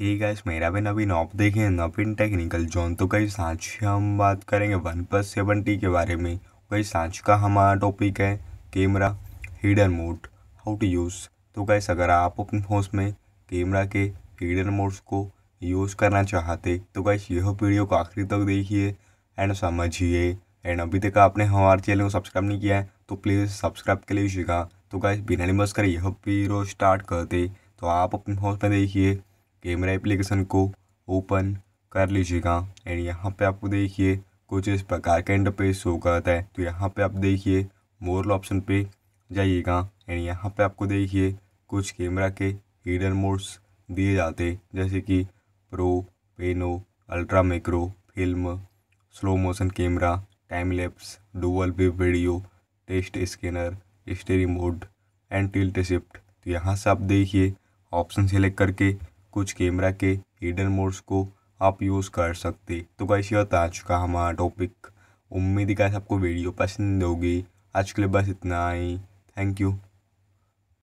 ये गाइस मेरा भी नवीन ऑप देखें नवीन टेक्निकल जोन तो कई सांच हम बात करेंगे वन प्लस सेवन टी के बारे में कई सांच का हमारा टॉपिक है camera hidden mode how to use तो गैस अगर आप अपने फोन में कैमरा के हिडन मोड्स को यूज़ करना चाहते तो गैस यह वीडियो को आखिरी तक देखिए एंड समझिए एंड अभी तक आपने हमारे चैनल को सब्सक्राइब नहीं किया है तो प्लीज़ सब्सक्राइब के लिए यूजिएगा तो गैस बिना निमस कर यह वीडियो स्टार्ट करते तो आप अपने फोन में देखिए कैमरा एप्लीकेशन को ओपन कर लीजिएगा एंड यहाँ पे आपको देखिए कुछ इस प्रकार का पेज शो करता है तो यहाँ पे आप देखिए मोरल ऑप्शन पे जाइएगा एंड यहाँ पे आपको देखिए कुछ कैमरा के हिडन मोड्स दिए जाते जैसे कि pro pano ultra macro film slow motion camera time lapse dual way video text scanner starry mode and tilt shift तो यहाँ से आप देखिए ऑप्शन सेलेक्ट करके कुछ कैमरा के हिडन मोड्स को आप यूज़ कर सकते तो कैसे होता था आज का हमारा टॉपिक उम्मीद का आपको वीडियो पसंद होगी आज के लिए बस इतना ही थैंक यू